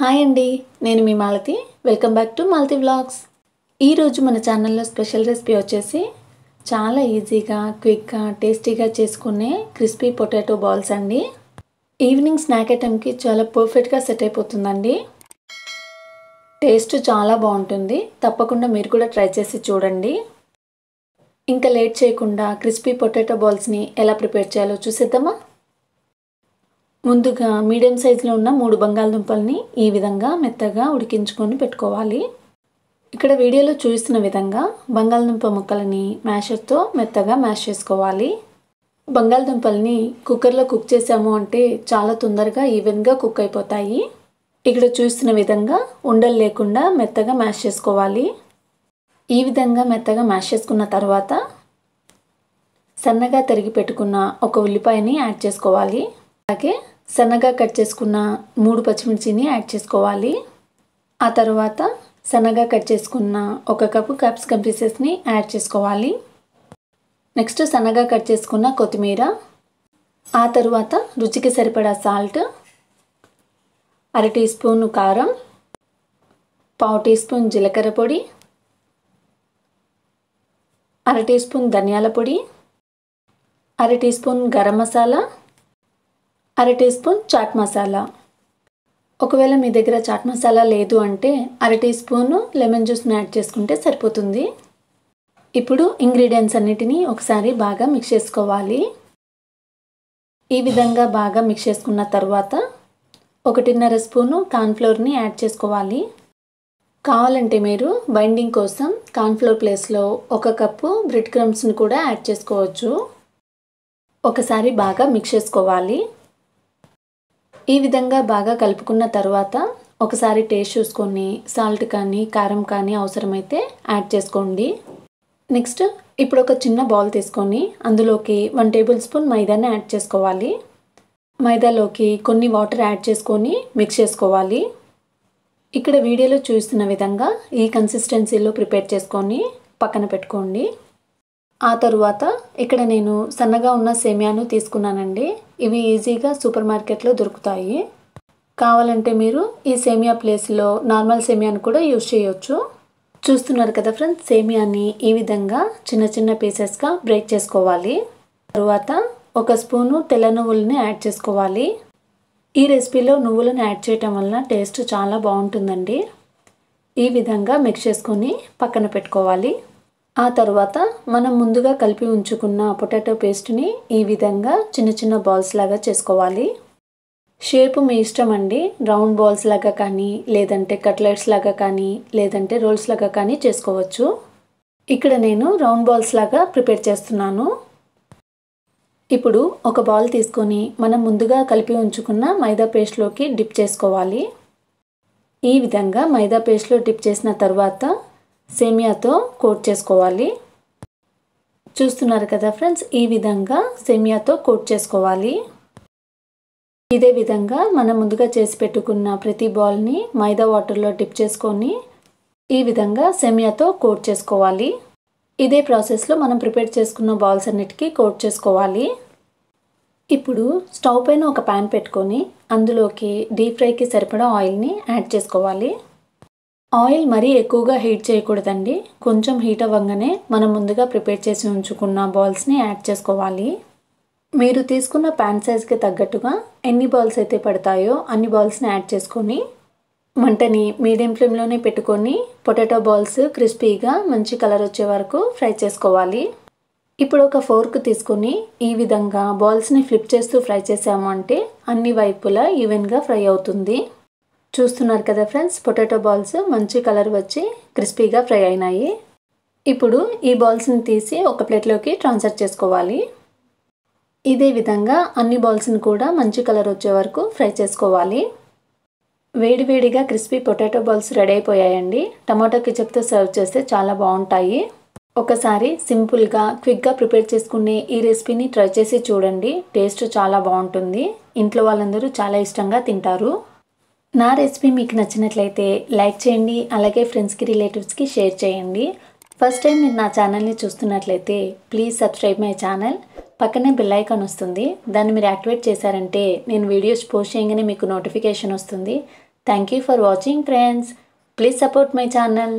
hi అండి నేను మీ Malathi welcome back to Malathi vlogs ఈరోజు మన ఛానల్లో స్పెషల్ రెసిపీ వచ్చేసి చాలా ఈజీగా క్విక్గా టేస్టీగా చేసుకునే క్రిస్పీ పొటాటో బాల్స్ అండి ఈవినింగ్ స్నాక్ ఐటమ్కి చాలా పర్ఫెక్ట్గా సెట్ అయిపోతుందండి టేస్ట్ చాలా బాగుంటుంది తప్పకుండా మీరు కూడా ట్రై చేసి చూడండి ఇంకా లేట్ చేయకుండా క్రిస్పీ పొటాటో బాల్స్ని ఎలా ప్రిపేర్ చేయాలో చూసేద్దామా ముందుగా మీడియం సైజులో ఉన్న మూడు బంగాళదుంపల్ని ఈ విధంగా మెత్తగా ఉడికించుకొని పెట్టుకోవాలి ఇక్కడ వీడియోలో చూస్తున్న విధంగా బంగాళదుంప ముక్కలని మ్యాషర్తో మెత్తగా మ్యాష్ చేసుకోవాలి బంగాళదుంపల్ని కుక్కర్లో కుక్ చేసాము అంటే చాలా తొందరగా ఈవెన్గా కుక్ అయిపోతాయి ఇక్కడ చూస్తున్న విధంగా ఉండలు లేకుండా మెత్తగా మ్యాష్ చేసుకోవాలి ఈ విధంగా మెత్తగా మ్యాష్ చేసుకున్న తర్వాత సన్నగా తరిగి పెట్టుకున్న ఒక ఉల్లిపాయని యాడ్ చేసుకోవాలి అలాగే సన్నగా కట్ చేసుకున్న మూడు పచ్చిమిర్చిని యాడ్ చేసుకోవాలి ఆ తర్వాత సన్నగా కట్ చేసుకున్న ఒక కప్పు క్యాప్సికమ్ పీసెస్ని యాడ్ చేసుకోవాలి నెక్స్ట్ సన్నగా కట్ చేసుకున్న కొత్తిమీర ఆ తరువాత రుచికి సరిపడా సాల్ట్ అర టీ స్పూన్ కారం పావు టీ స్పూన్ జీలకర్ర పొడి అర టీ స్పూన్ ధనియాల పొడి అర టీ స్పూన్ గరం మసాలా అర టీ స్పూన్ చాట్ మసాలా ఒకవేళ మీ దగ్గర చాట్ మసాలా లేదు అంటే అర టీ స్పూన్ లెమన్ జ్యూస్ని యాడ్ చేసుకుంటే సరిపోతుంది ఇప్పుడు ఇంగ్రీడియంట్స్ అన్నిటినీ ఒకసారి బాగా మిక్స్ చేసుకోవాలి ఈ విధంగా బాగా మిక్స్ చేసుకున్న తర్వాత ఒకటిన్నర స్పూను కార్న్ఫ్లోర్ని యాడ్ చేసుకోవాలి కావాలంటే మీరు బైండింగ్ కోసం కార్న్ఫ్లోర్ ప్లేస్లో ఒక కప్పు బ్రెడ్ క్రమ్స్ని కూడా యాడ్ చేసుకోవచ్చు ఒకసారి బాగా మిక్స్ చేసుకోవాలి ఈ విధంగా బాగా కలుపుకున్న తర్వాత ఒకసారి టేస్ట్ చూసుకొని సాల్ట్ కానీ కారం కానీ అవసరమైతే యాడ్ చేసుకోండి నెక్స్ట్ ఇప్పుడు ఒక చిన్న బౌల్ తీసుకొని అందులోకి వన్ టేబుల్ స్పూన్ మైదాని యాడ్ చేసుకోవాలి మైదాలోకి కొన్ని వాటర్ యాడ్ చేసుకొని మిక్స్ చేసుకోవాలి ఇక్కడ వీడియోలో చూస్తున్న విధంగా ఈ కన్సిస్టెన్సీలో ప్రిపేర్ చేసుకొని పక్కన పెట్టుకోండి ఆ తరువాత ఇక్కడ నేను సన్నగా ఉన్న సేమియాను తీసుకున్నానండి ఇవి ఈజీగా సూపర్ మార్కెట్లో దొరుకుతాయి కావాలంటే మీరు ఈ సేమియా ప్లేస్లో నార్మల్ సేమియాను కూడా యూజ్ చేయొచ్చు చూస్తున్నారు కదా ఫ్రెండ్స్ సేమియాని ఈ విధంగా చిన్న చిన్న పీసెస్గా బ్రేక్ చేసుకోవాలి తరువాత ఒక స్పూను తెల్ల నువ్వులని యాడ్ చేసుకోవాలి ఈ రెసిపీలో నువ్వులను యాడ్ చేయటం వలన టేస్ట్ చాలా బాగుంటుందండి ఈ విధంగా మిక్స్ చేసుకొని పక్కన పెట్టుకోవాలి ఆ తర్వాత మనం ముందుగా కలిపి ఉంచుకున్న పొటాటో పేస్ట్ని ఈ విధంగా చిన్న చిన్న బాల్స్ లాగా చేసుకోవాలి షేప్ మీ ఇష్టం అండి రౌండ్ బాల్స్ లాగా కానీ లేదంటే కట్లెట్స్ లాగా కానీ లేదంటే రోల్స్ లాగా కానీ చేసుకోవచ్చు ఇక్కడ నేను రౌండ్ బాల్స్ లాగా ప్రిపేర్ చేస్తున్నాను ఇప్పుడు ఒక బాల్ తీసుకొని మనం ముందుగా కలిపి ఉంచుకున్న మైదా పేస్ట్లోకి డిప్ చేసుకోవాలి ఈ విధంగా మైదా పేస్ట్లో డిప్ చేసిన తర్వాత సేమియాతో కోట్ చేసుకోవాలి చూస్తున్నారు కదా ఫ్రెండ్స్ ఈ విధంగా సేమియాతో కోట్ చేసుకోవాలి ఇదే విధంగా మనం ముందుగా చేసి పెట్టుకున్న ప్రతి బాల్ని మైదా వాటర్లో డిప్ చేసుకొని ఈ విధంగా సెమియాతో కోట్ చేసుకోవాలి ఇదే ప్రాసెస్లో మనం ప్రిపేర్ చేసుకున్న బాల్స్ అన్నిటికీ కోట్ చేసుకోవాలి ఇప్పుడు స్టవ్ పైన ఒక ప్యాన్ పెట్టుకొని అందులోకి డీప్ ఫ్రైకి సరిపడా ఆయిల్ని యాడ్ చేసుకోవాలి ఆయిల్ మరీ ఎక్కువగా హీట్ చేయకూడదండి కొంచెం హీట్ అవ్వగానే మనం ముందుగా ప్రిపేర్ చేసి ఉంచుకున్న బాల్స్ని యాడ్ చేసుకోవాలి మీరు తీసుకున్న ప్యాన్ సైజ్కి తగ్గట్టుగా ఎన్ని బాల్స్ అయితే పడతాయో అన్ని బాల్స్ని యాడ్ చేసుకొని మంటని మీడియం ఫ్లేమ్లోనే పెట్టుకొని పొటాటో బాల్స్ క్రిస్పీగా మంచి కలర్ వచ్చే వరకు ఫ్రై చేసుకోవాలి ఇప్పుడు ఒక ఫోర్క్ తీసుకొని ఈ విధంగా బాల్స్ని ఫ్లిప్ చేస్తూ ఫ్రై చేసాము అంటే అన్ని వైపులా ఈవెన్గా ఫ్రై అవుతుంది చూస్తున్నారు కదా ఫ్రెండ్స్ పొటాటో బాల్స్ మంచి కలర్ వచ్చి క్రిస్పీగా ఫ్రై అయినాయి ఇప్పుడు ఈ బాల్స్ని తీసి ఒక ప్లేట్లోకి ట్రాన్స్ఫర్ చేసుకోవాలి ఇదే విధంగా అన్ని బాల్స్ని కూడా మంచి కలర్ వచ్చే వరకు ఫ్రై చేసుకోవాలి వేడివేడిగా క్రిస్పీ పొటాటో బాల్స్ రెడీ అయిపోయాయండి టమాటో కిచప్తో సర్వ్ చేస్తే చాలా బాగుంటాయి ఒకసారి సింపుల్గా క్విక్గా ప్రిపేర్ చేసుకునే ఈ రెసిపీని ట్రై చేసి చూడండి టేస్ట్ చాలా బాగుంటుంది ఇంట్లో వాళ్ళందరూ చాలా ఇష్టంగా తింటారు నా రెసిపీ మీకు నచ్చినట్లయితే లైక్ చేయండి అలాగే ఫ్రెండ్స్కి రిలేటివ్స్కి షేర్ చేయండి ఫస్ట్ టైం మీరు నా ఛానల్ని చూస్తున్నట్లయితే ప్లీజ్ సబ్స్క్రైబ్ మై ఛానల్ పక్కనే బెల్ ఐకాన్ వస్తుంది దాన్ని మీరు యాక్టివేట్ చేశారంటే నేను వీడియోస్ పోస్ట్ చేయగానే మీకు నోటిఫికేషన్ వస్తుంది thank you for watching friends please support my channel